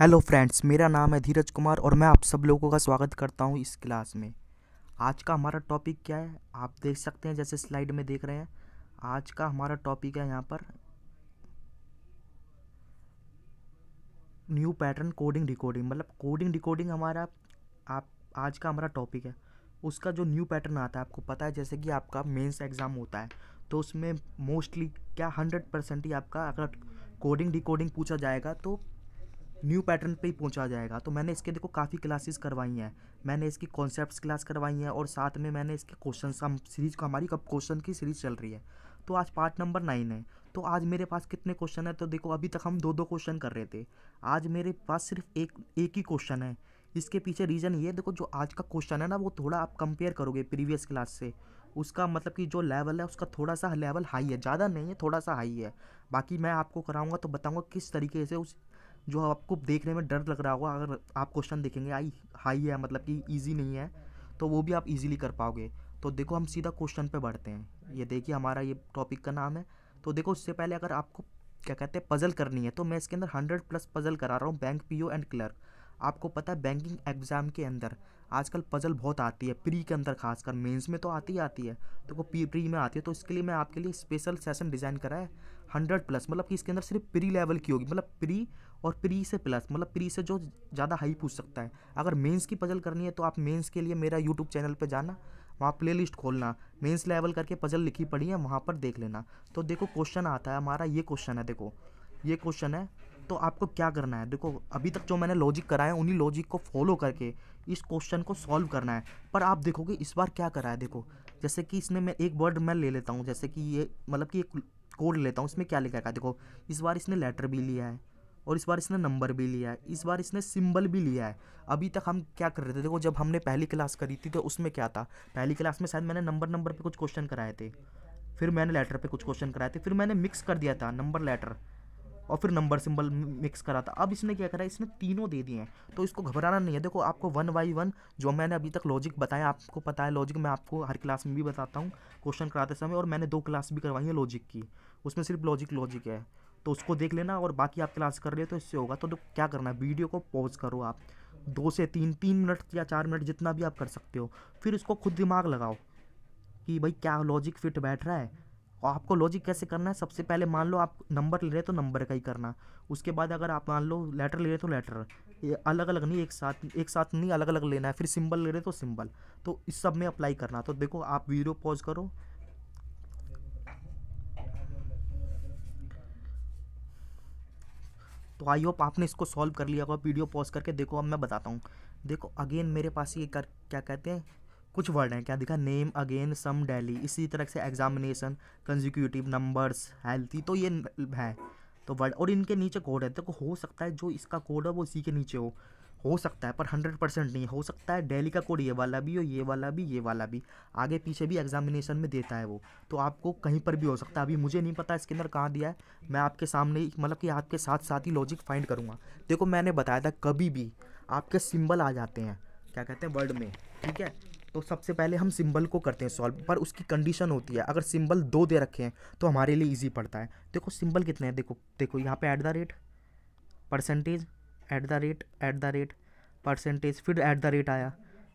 hello friends मेरा नाम है धीरज कुमार और मैं आप सब लोगों का स्वागत करता हूं इस क्लास में आज का हमारा टॉपिक क्या है आप देख सकते हैं जैसे स्लाइड में देख रहे हैं आज का हमारा टॉपिक है यहाँ पर न्यू पैटर्न कोडिंग रिकॉर्डिंग मतलब कोडिंग रिकॉर्डिंग हमारा आप आज का हमारा टॉपिक है उसका जो न्यू पैटर्न आता है आपको पता है जैसे कि आपका मेन्स एग्ज़ाम होता है तो उसमें मोस्टली क्या हंड्रेड परसेंट ही आपका अगर कोडिंग डिकोडिंग पूछा जाएगा तो न्यू पैटर्न पे ही पहुंचा जाएगा तो मैंने इसके देखो काफ़ी क्लासेस करवाई हैं मैंने इसकी कॉन्सेप्ट क्लास करवाई हैं और साथ में मैंने इसके क्वेश्चन का सीरीज़ का हमारी कब क्वेश्चन की सीरीज़ चल रही है तो आज पार्ट नंबर नाइन है तो आज मेरे पास कितने क्वेश्चन है तो देखो अभी तक हम दो दो क्वेश्चन कर रहे थे आज मेरे पास सिर्फ एक एक ही क्वेश्चन है इसके पीछे रीज़न ये देखो जो आज का क्वेश्चन है ना वो थोड़ा आप कंपेयर करोगे प्रीवियस क्लास से उसका मतलब कि जो लेवल है उसका थोड़ा सा लेवल हाई है ज़्यादा नहीं है थोड़ा सा हाई है बाकी मैं आपको कराऊंगा तो बताऊंगा किस तरीके से उस जो आपको देखने में डर लग रहा होगा अगर आप क्वेश्चन देखेंगे आई हाई है मतलब कि ईजी नहीं है तो वो भी आप ईजिली कर पाओगे तो देखो हम सीधा क्वेश्चन पे बढ़ते हैं ये देखिए हमारा ये टॉपिक का नाम है तो देखो उससे पहले अगर आपको क्या कहते हैं पज़ल करनी है तो मैं इसके अंदर हंड्रेड प्लस पज़ल करा रहा हूँ बैंक पीओ एंड क्लर्क आपको पता है बैंकिंग एग्ज़ाम के अंदर आजकल पज़ल बहुत आती है प्री के अंदर खासकर मेंस में तो आती ही आती है तो वो पी प्री में आती है तो इसके लिए मैं आपके लिए स्पेशल सेशन डिज़ाइन करा है हंड्रेड प्लस मतलब कि इसके अंदर सिर्फ प्री लेवल की होगी मतलब प्री और प्री से प्लस मतलब प्री से जो ज़्यादा हाई पूछ सकता है अगर मेंस की पजल करनी है तो आप मेंस के लिए मेरा यूट्यूब चैनल पे जाना वहाँ प्लेलिस्ट खोलना मेंस लेवल करके पजल लिखी पड़ी है वहाँ पर देख लेना तो देखो क्वेश्चन आता है हमारा ये क्वेश्चन है देखो ये क्वेश्चन है तो आपको क्या करना है देखो अभी तक जो मैंने लॉजिक कराया है उन्हीं लॉजिक को फॉलो करके इस क्वेश्चन को सॉल्व करना है पर आप देखोगे इस बार क्या करा है देखो जैसे कि इसमें मैं एक वर्ड मैं ले लेता हूँ जैसे कि ये मतलब कि एक कोड लेता हूँ इसमें क्या लिखा है देखो इस बार इसने लेटर भी लिया है और इस बार इसने नंबर भी लिया है इस बार इसने सिंबल भी लिया है अभी तक हम क्या कर रहे थे देखो जब हमने पहली क्लास करी थी तो उसमें क्या था पहली क्लास में शायद मैंने नंबर नंबर पे कुछ क्वेश्चन कराए थे फिर मैंने लेटर पे कुछ क्वेश्चन कराए थे फिर मैंने मिक्स कर दिया था नंबर लेटर और फिर नंबर सिंबल मिक्स करा था अब इसने क्या करा इसने तीनों दे दिए हैं तो इसको घबराना नहीं है देखो आपको वन बाई वन जो मैंने अभी तक लॉजिक बताया आपको पता है लॉजिक मैं आपको हर क्लास में भी बताता हूँ क्वेश्चन कराते समय और मैंने दो क्लास भी करवाई है लॉजिक की उसमें सिर्फ लॉजिक लॉजिक है तो उसको देख लेना और बाकी आप क्लास कर रहे हो तो इससे होगा तो, तो क्या करना है वीडियो को पॉज करो आप दो से तीन तीन मिनट या चार मिनट जितना भी आप कर सकते हो फिर उसको खुद दिमाग लगाओ कि भाई क्या लॉजिक फिट बैठ रहा है और आपको लॉजिक कैसे करना है सबसे पहले मान लो आप नंबर ले रहे तो नंबर का ही करना उसके बाद अगर आप मान लो लेटर ले रहे तो लेटर अलग अलग नहीं एक साथ एक साथ नहीं अलग अलग लेना है फिर सिंबल ले रहे तो सिंबल तो इस सब में अप्लाई करना तो देखो आप वीडियो पॉज करो तो आई होप आपने इसको सॉल्व कर लिया होगा वीडियो पॉज करके देखो अब मैं बताता हूँ देखो अगेन मेरे पास ये कर क्या कहते हैं कुछ वर्ड हैं क्या देखा नेम अगेन सम डेली इसी तरह से एग्जामिनेशन कंजिक्यूटिव नंबर्स हेल्थी तो ये है तो वर्ड और इनके नीचे कोड है देखो हो सकता है जो इसका कोड है वो इसी के नीचे हो हो सकता है पर हंड्रेड परसेंट नहीं हो सकता है डेली का कोड ये वाला भी हो ये वाला भी ये वाला भी आगे पीछे भी एग्जामिनेशन में देता है वो तो आपको कहीं पर भी हो सकता है अभी मुझे नहीं पता इसके अंदर कहाँ दिया है मैं आपके सामने मतलब कि आपके साथ साथ ही लॉजिक फाइंड करूँगा देखो मैंने बताया था कभी भी आपके सिम्बल आ जाते हैं क्या कहते हैं वर्ड में ठीक है तो सबसे पहले हम सिंबल को करते हैं सॉल्व पर उसकी कंडीशन होती है अगर सिंबल दो दे रखे हैं तो हमारे लिए इजी पड़ता है देखो सिंबल कितने हैं देखो देखो यहाँ पे at the rate percentage at the rate at the rate percentage फिर ऐट द रेट आया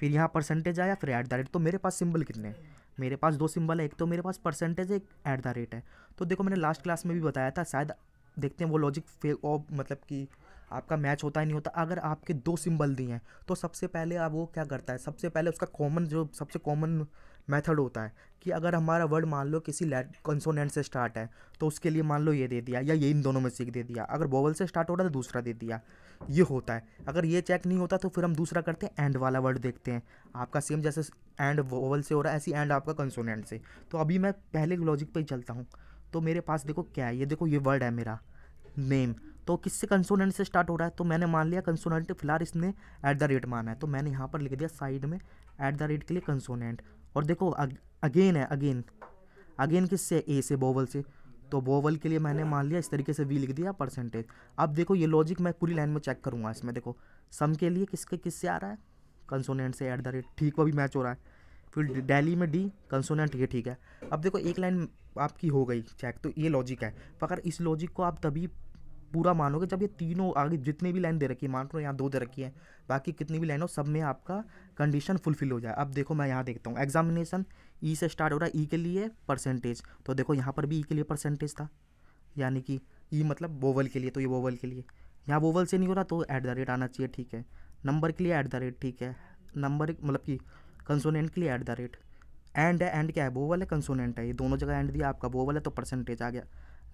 फिर यहाँ परसेंटेज आया फिर ऐट द रेट तो मेरे पास सिंबल कितने हैं मेरे पास दो सिंबल है एक तो मेरे पास परसेंटेज है एक ऐट द रेट है तो देखो मैंने लास्ट क्लास में भी बताया था शायद देखते हैं वो लॉजिक फे ऑफ मतलब कि आपका मैच होता ही नहीं होता अगर आपके दो सिंबल दिए हैं तो सबसे पहले आप वो क्या करता है सबसे पहले उसका कॉमन जो सबसे कॉमन मेथड होता है कि अगर हमारा वर्ड मान लो किसी कंसोनेंट से स्टार्ट है तो उसके लिए मान लो ये दे दिया या ये इन दोनों में से एक दे दिया अगर वोवल से स्टार्ट हो रहा है तो दूसरा दे दिया ये होता है अगर ये चेक नहीं होता तो फिर हम दूसरा करते हैं एंड वाला वर्ड देखते हैं आपका सेम जैसे एंड वोवल से हो रहा है ऐसी एंड आपका कंसोनेंट से तो अभी मैं पहले लॉजिक पर ही चलता हूँ तो मेरे पास देखो क्या है ये देखो ये वर्ड है मेरा नेम तो किससे कंसोनेंट से स्टार्ट हो रहा है तो मैंने मान लिया कंसोनेंट फिलहाल इसने एट द रेट माना है तो मैंने यहाँ पर लिख दिया साइड में एट द रेट के लिए कंसोनेंट और देखो अग, अगेन है अगेन अगेन किससे ए से बोवल से तो बोवल के लिए मैंने मान लिया इस तरीके से वी लिख दिया परसेंटेज अब देखो ये लॉजिक मैं पूरी लाइन में चेक करूँगा इसमें देखो सम के लिए किसके किससे आ रहा है कंसोनेंट से एट द रेट ठीक वो भी मैच हो रहा है फिर डेली में डी कंसोनेंट ये ठीक है अब देखो एक लाइन आपकी हो गई चेक तो ये लॉजिक है मगर इस लॉजिक को आप तभी पूरा मानोगे जब ये तीनों आगे जितनी भी लाइन दे रखी है मान लो यहाँ दो दे रखी है बाकी कितनी भी लाइन हो सब में आपका कंडीशन फुलफिल हो जाए अब देखो मैं यहाँ देखता हूँ एग्जामिनेशन ई e से स्टार्ट हो रहा है ई e के लिए परसेंटेज तो देखो यहाँ पर भी ई e के लिए परसेंटेज था यानी कि ई मतलब वोवल के लिए तो ये वोवल के लिए यहाँ वोवल से नहीं हो रहा तो ऐट द रेट आना चाहिए ठीक है नंबर के लिए ऐट द रेट ठीक है नंबर मतलब कि कंसोनेंट के लिए ऐट द रेट एंड है एंड क्या है वोवल है कंसोनेंट है ये दोनों जगह एंड दिया आपका वोवल है तो परसेंटेज आ गया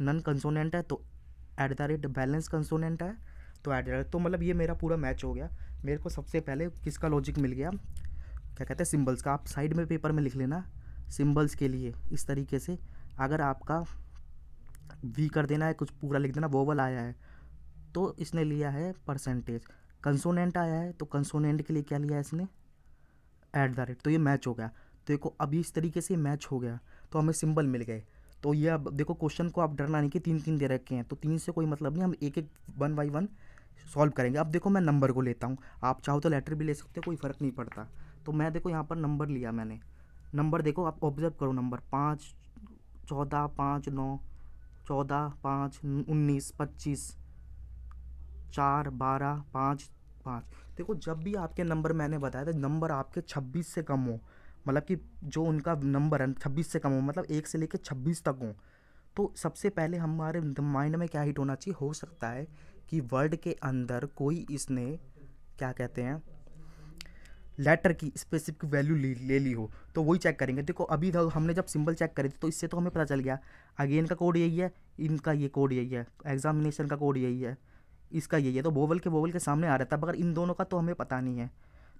नन कंसोनेंट है तो at the rate balance consonant है तो एट द रेट तो मतलब ये मेरा पूरा मैच हो गया मेरे को सबसे पहले किसका लॉजिक मिल गया क्या कहते हैं सिम्बल्स का आप साइड में पेपर में लिख लेना सिम्बल्स के लिए इस तरीके से अगर आपका वी कर देना है कुछ पूरा लिख देना वोवल आया है तो इसने लिया है परसेंटेज कंसोनेंट आया है तो कंसोनेंट के लिए क्या लिया है इसने एट द रेट तो ये मैच हो गया तो देखो अभी इस तरीके से मैच हो गया तो हमें सिंबल मिल गए तो ये अब देखो क्वेश्चन को आप डरना नहीं कि तीन तीन दे रखे हैं तो तीन से कोई मतलब नहीं हम एक एक वन बाई वन सॉल्व करेंगे अब देखो मैं नंबर को लेता हूँ आप चाहो तो लेटर भी ले सकते हो कोई फ़र्क नहीं पड़ता तो मैं देखो यहाँ पर नंबर लिया मैंने नंबर देखो आप ऑब्जर्व करो नंबर पाँच चौदह पाँच नौ चौदह पाँच उन्नीस पच्चीस चार बारह पाँच पाँच देखो जब भी आपके नंबर मैंने बताया था नंबर आपके छब्बीस से कम हो मतलब कि जो उनका नंबर है छब्बीस से कम हो मतलब एक से लेकर छब्बीस तक हो तो सबसे पहले हमारे माइंड में क्या हिट होना चाहिए हो सकता है कि वर्ड के अंदर कोई इसने क्या कहते हैं लेटर की स्पेसिफिक वैल्यू ले, ले ली हो तो वही चेक करेंगे देखो अभी तो हमने जब सिंबल चेक करे थे तो इससे तो हमें पता चल गया अगेन का कोड यही है इनका ये कोड यही है एग्जामिनेशन का कोड यही है इसका यही है तो बोवल के बोवल के सामने आ रहा था मगर इन दोनों का तो हमें पता नहीं है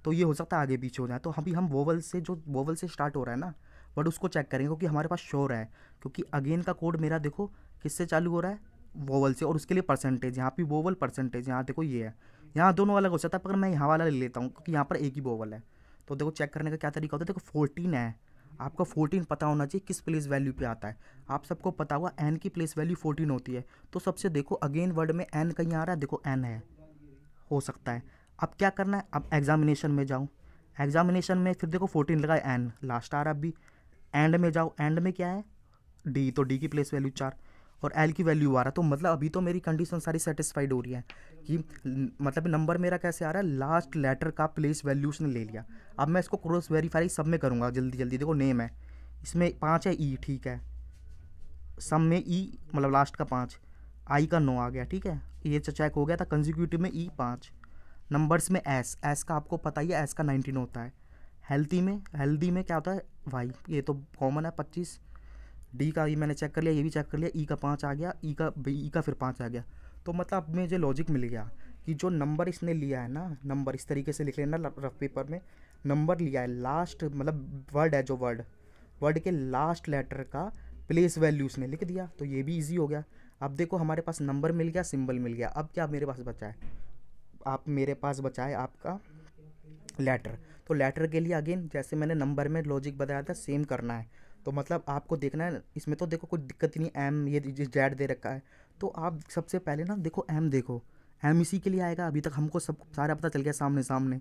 तो ये हो सकता है आगे पीछे हो जाए तो अभी हम वोवल से जो वोवल से स्टार्ट हो रहा है ना बट उसको चेक करेंगे क्योंकि हमारे पास श्योर है क्योंकि अगेन का कोड मेरा देखो किससे चालू हो रहा है वोवल से और उसके लिए परसेंटेज यहाँ पे वोवल परसेंटेज यहाँ देखो ये है यहाँ दोनों अलग हो सकता है पर मैं यहाँ वाला ले लेता हूँ क्योंकि यहाँ पर एक ही वोवल है तो देखो चेक करने का क्या तरीका होता है देखो फोर्टीन है आपका फोर्टीन पता होना चाहिए किस प्लेस वैल्यू पे आता है आप सबको पता हुआ एन की प्लेस वैल्यू फोर्टीन होती है तो सबसे देखो अगेन वर्ड में एन कहीं आ रहा है देखो एन है हो सकता है अब क्या करना है अब एग्जामिनेशन में जाऊँ एग्जामिनेशन में फिर देखो फोर्टीन लगा एन लास्ट आ रहा अभी एंड में जाओ एंड में क्या है डी तो डी की प्लेस वैल्यू चार और एल की वैल्यू आ रहा तो मतलब अभी तो मेरी कंडीशन सारी सेटिस्फाइड हो रही है कि मतलब नंबर मेरा कैसे आ रहा है लास्ट लेटर का प्लेस वैल्यू उसने ले लिया अब मैं इसको क्रॉस वेरीफाई सब में करूँगा जल्दी जल्दी देखो नेम है इसमें पाँच है ई e, ठीक है सब में ई e, मतलब लास्ट का पाँच आई का नौ आ गया ठीक है ये चेक हो गया था कंजिक्यूटिव में ई e पाँच नंबर्स में एस एस का आपको पता ही है एस का नाइनटीन होता है हेल्थी में हेल्दी में क्या होता है वाई ये तो कॉमन है पच्चीस डी का ये मैंने चेक कर लिया ये भी चेक कर लिया ई e का पाँच आ गया ई e का ई e का फिर पाँच आ गया तो मतलब अब मुझे लॉजिक मिल गया कि जो नंबर इसने लिया है ना नंबर इस तरीके से लिख लेना रफ पेपर में नंबर लिया है लास्ट मतलब वर्ड है जो वर्ड वर्ड के लास्ट लेटर का प्लेस वैल्यू उसने लिख दिया तो ये भी ईजी हो गया अब देखो हमारे पास नंबर मिल गया सिंबल मिल गया अब क्या मेरे पास बचा है आप मेरे पास बचाए आपका लेटर तो लेटर के लिए अगेन जैसे मैंने नंबर में लॉजिक बताया था सेम करना है तो मतलब आपको देखना है इसमें तो देखो कोई दिक्कत ही नहीं एम ये जेड दे रखा है तो आप सबसे पहले ना देखो एम देखो एम इसी के लिए आएगा अभी तक हमको सब सारा पता चल गया सामने सामने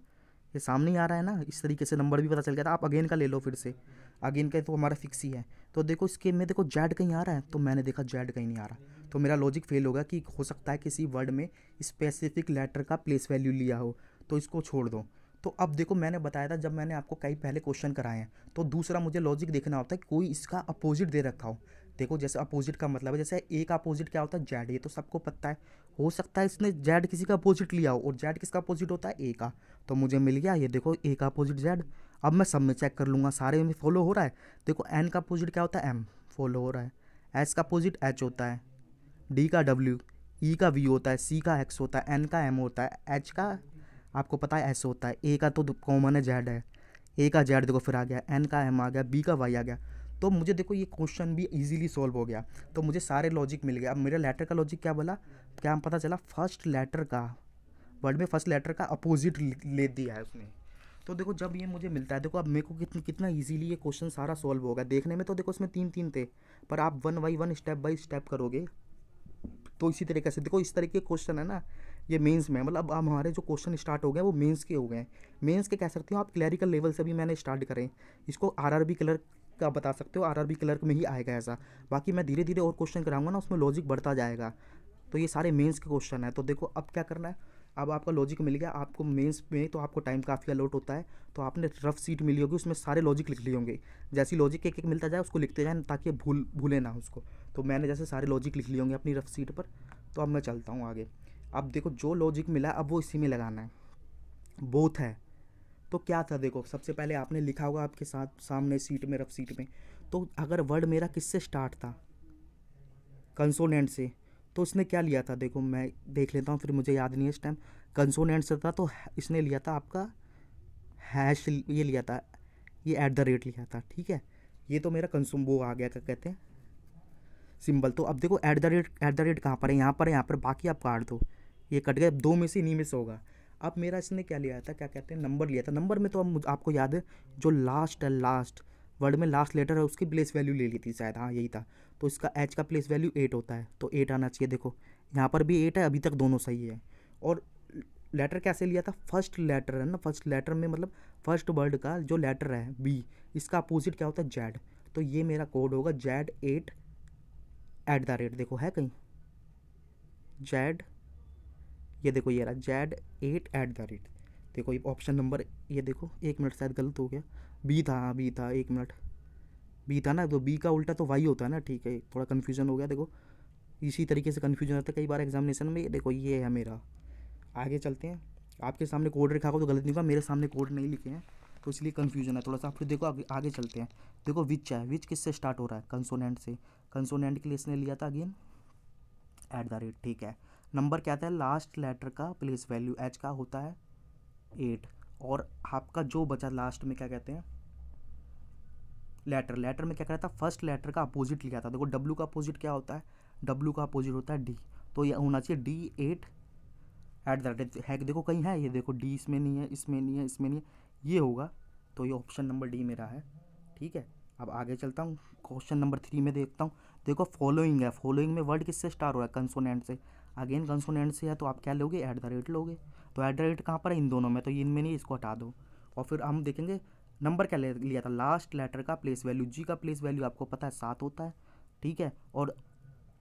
ये सामने ही आ रहा है ना इस तरीके से नंबर भी पता चल गया था आप अगेन का ले लो फिर से अगेन का तो हमारा फिक्स ही है तो देखो इसके में देखो जेड कहीं आ रहा है तो मैंने देखा जेड कहीं नहीं आ रहा तो मेरा लॉजिक फेल होगा कि हो सकता है किसी वर्ड में स्पेसिफिक लेटर का प्लेस वैल्यू लिया हो तो इसको छोड़ दो तो अब देखो मैंने बताया था जब मैंने आपको कई पहले क्वेश्चन कराए हैं तो दूसरा मुझे लॉजिक देखना होता है कोई इसका अपोजिट दे रखा हो देखो जैसे अपोजिट का मतलब है जैसे ए का अपोजिट क्या होता है जेड ये तो सबको पता है हो सकता है इसने जेड किसी का अपोजिट लिया हो और जेड किसका अपोजिट होता है ए का तो मुझे मिल गया ये देखो ए का अपोजिट जेड अब मैं सब में चेक कर लूँगा सारे में फॉलो हो रहा है देखो एन का अपोजिट क्या होता है एम फॉलो हो रहा है एस का अपोजिट एच होता है डी का डब्ल्यू ई e का वी होता है सी का एक्स होता है एन का एम होता है एच का आपको पता है एस होता है ए का तो कॉमन है जेड है ए का जेड देखो फिर आ गया एन का एम आ गया बी का वाई आ गया तो मुझे देखो ये क्वेश्चन भी इजीली सॉल्व हो गया तो मुझे सारे लॉजिक मिल गया अब मेरा लेटर का लॉजिक क्या बोला क्या हम पता चला फर्स्ट लेटर का वर्ड में फर्स्ट लेटर का अपोजिट ले दिया है उसने तो देखो जब ये मुझे मिलता है देखो अब मेरे को कितन, कितना इजीली ये क्वेश्चन सारा सॉल्व होगा देखने में तो देखो इसमें तीन तीन थे पर आप one by one step by step करोगे तो इसी तरीके से देखो इस तरीके के क्वेश्चन है ना ये मेंस में मतलब अब हमारे जो क्वेश्चन स्टार्ट हो गए वो मेंस के हो गए हैं मेंस के कह सकते हो आप क्लैरिकल लेवल से भी मैंने स्टार्ट करें इसको आरआरबी कलर का बता सकते हो आरआरबी क्लर्क में ही आएगा ऐसा बाकी मैं धीरे धीरे और क्वेश्चन कराऊंगा ना उसमें लॉजिक बढ़ता जाएगा तो ये सारे मेंस के क्वेश्चन है तो देखो अब क्या करना है अब आपका लॉजिक मिल गया आपको मेंस में तो आपको टाइम काफ़ी अलॉट होता है तो आपने रफ सीट मिली होगी उसमें सारे लॉजिक लिख लिए होंगे जैसी लॉजिक एक एक मिलता जाए उसको लिखते जाए ताकि भूल भूलें ना उसको तो मैंने जैसे सारे लॉजिक लिख लिए होंगे अपनी रफ सीट पर तो अब मैं चलता हूँ आगे अब देखो जो लॉजिक मिला अब वो इसी में लगाना है बोथ है तो क्या था देखो सबसे पहले आपने लिखा होगा आपके साथ सामने सीट में रफ सीट में तो अगर वर्ड मेरा किससे स्टार्ट था कंसोनेंट से तो इसने क्या लिया था देखो मैं देख लेता हूँ फिर मुझे याद नहीं है इस टाइम कंसोनेंट से था तो इसने लिया था आपका हैश ये लिया था ये ऐट द रेट लिया था ठीक है ये तो मेरा कंसूम वो आ गया क्या कहते हैं सिंबल तो अब देखो at the rate at the rate कहाँ पर है यहाँ पर है यहाँ पर बाकी आप काट दो ये कट गए दो में से नहीं में से होगा अब मेरा इसने क्या लिया था क्या कहते हैं नंबर लिया था नंबर में तो अब आपको याद है जो लास्ट है लास्ट वर्ड में लास्ट लेटर है उसकी प्लेस वैल्यू ले ली थी शायद हाँ यही था तो इसका एच का प्लेस वैल्यू एट होता है तो एट आना चाहिए देखो यहाँ पर भी एट है अभी तक दोनों सही है और लेटर कैसे लिया था फर्स्ट लेटर है ना फर्स्ट लेटर में मतलब फर्स्ट वर्ड का जो लेटर है बी इसका अपोजिट क्या होता है जेड तो ये मेरा कोड होगा Z at at the rate देखो है कहीं जेड ये देखो ये रहा Z at at the rate देखो ये ऑप्शन नंबर ये देखो एक मिनट शायद गलत हो गया बी था हाँ बी था एक मिनट बी था ना तो बी का उल्टा तो वाई होता है ना ठीक है थोड़ा कन्फ्यूजन हो गया देखो इसी तरीके से कन्फ्यूजन रहता है कई बार एग्जामिनेशन में देखो ये है मेरा आगे चलते हैं आपके सामने कोड रखा हो तो गलत नहीं हुआ मेरे सामने कोड नहीं लिखे हैं तो इसलिए कन्फ्यूजन है थोड़ा सा फिर देखो आगे, आगे चलते हैं देखो विच है विच किससे स्टार्ट हो रहा है कंसोनेंट से कंसोनेंट के लिए इसने लिया था अगेन एट द रेट ठीक है नंबर क्या आता है लास्ट लेटर का प्लेस वैल्यू एच का होता है एट और आपका जो बचा लास्ट में क्या कहते हैं लेटर लेटर में क्या कहता है फर्स्ट लेटर का अपोजिट लिखा था देखो डब्ल्यू का अपोजिट क्या होता है डब्ल्यू का अपोजिट होता है डी तो यह होना चाहिए D at at the rate है देखो कहीं है ये देखो डी इसमें नहीं है इसमें नहीं है इसमें नहीं है ये होगा तो ये ऑप्शन नंबर डी मेरा है ठीक है अब आगे चलता हूँ क्वेश्चन नंबर थ्री में देखता हूँ देखो फॉलोइंग है फॉलोइंग में वर्ड किससे स्टार हो रहा है कंसोनेंट से अगेन कंसोनेंट से है तो आप क्या लोगे ऐट द रेट लोगे तो ऐट द रेट कहाँ पर है इन दोनों में तो इनमें नहीं इसको हटा दो और फिर हम देखेंगे नंबर क्या लिया था लास्ट लेटर का प्लेस वैल्यू जी का प्लेस वैल्यू आपको पता है सात होता है ठीक है और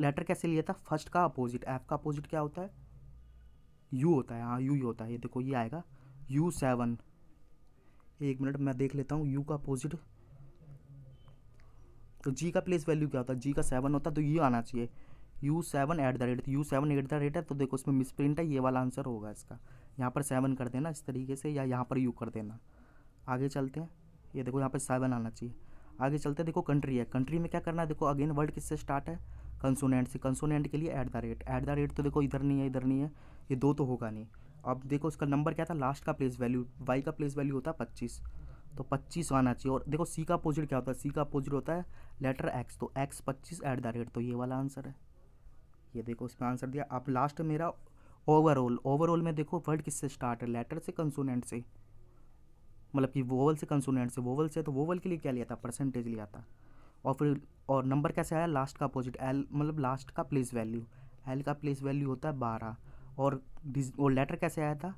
लेटर कैसे लिया था फर्स्ट का अपोजिट एफ का अपोजिट क्या होता है यू होता है हाँ यू ही होता है ये देखो ये आएगा यू सेवन एक मिनट मैं देख लेता हूँ यू का अपोजिट तो जी का प्लेस वैल्यू क्या होता है जी का सेवन होता है तो ये आना चाहिए U seven at the rate U seven at the rate है तो देखो इसमें मिसप्रिंट है ये वाला आंसर होगा इसका यहाँ पर सेवन कर देना इस तरीके से या यहाँ पर यू कर देना आगे चलते हैं ये देखो यहाँ पर सेवन आना चाहिए आगे चलते हैं देखो कंट्री है कंट्री में क्या करना है देखो अगेन वर्ड किससे स्टार्ट है कंसोनेंट से कंसोनेंट के लिए at the rate at the rate तो देखो इधर नहीं है इधर नहीं है ये दो तो होगा नहीं अब देखो इसका नंबर क्या था लास्ट का प्लेस वैल्यू वाई का प्लेस वैल्यू होता है पच्चीस तो पच्चीस आना चाहिए और देखो सी का अपोजिट क्या होता है सी का अपोजिट होता है लेटर एक्स तो एक्स पच्चीस एट द रेट तो ये वाला आंसर है ये देखो इसमें आंसर दिया अब लास्ट मेरा ओवरऑल ओवरऑल में देखो वर्ड किससे स्टार्ट है लेटर से कंसोनेंट से मतलब कि वोवल से कंसोनेंट से वोवल से तो वोवल के लिए क्या लिया था परसेंटेज लिया था और फिर और नंबर कैसे आया लास्ट का अपोजिट एल मतलब लास्ट का प्लेस वैल्यू एल का प्लेस वैल्यू होता है बारह और वो लेटर कैसे आया था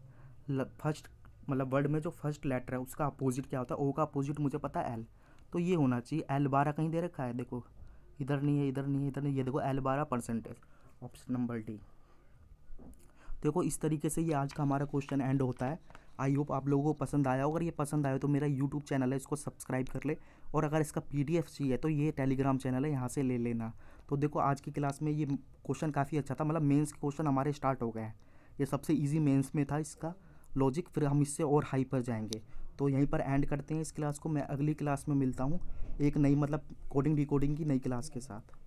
फर्स्ट मतलब वर्ड में जो फर्स्ट लेटर है उसका अपोजिट क्या होता है ओ का अपोजिट मुझे पता है एल तो ये होना चाहिए एल बारह कहीं दे रखा है देखो इधर नहीं है इधर नहीं है इधर नहीं ये देखो एल बारह परसेंटेज ऑप्शन नंबर डी देखो इस तरीके से ये आज का हमारा क्वेश्चन एंड होता है आई होप आप लोगों को पसंद आया अगर ये पसंद आया तो मेरा यूट्यूब चैनल है इसको सब्सक्राइब कर ले और अगर इसका पी डी एफ चाहिए तो ये टेलीग्राम चैनल है यहाँ से ले लेना तो देखो आज की क्लास में ये क्वेश्चन काफ़ी अच्छा था मतलब मेंस के क्वेश्चन हमारे स्टार्ट हो गए हैं ये सबसे इजी मेंस में था इसका लॉजिक फिर हम इससे और हाई पर जाएंगे तो यहीं पर एंड करते हैं इस क्लास को मैं अगली क्लास में मिलता हूँ एक नई मतलब कोडिंग डिकोडिंग की नई क्लास के साथ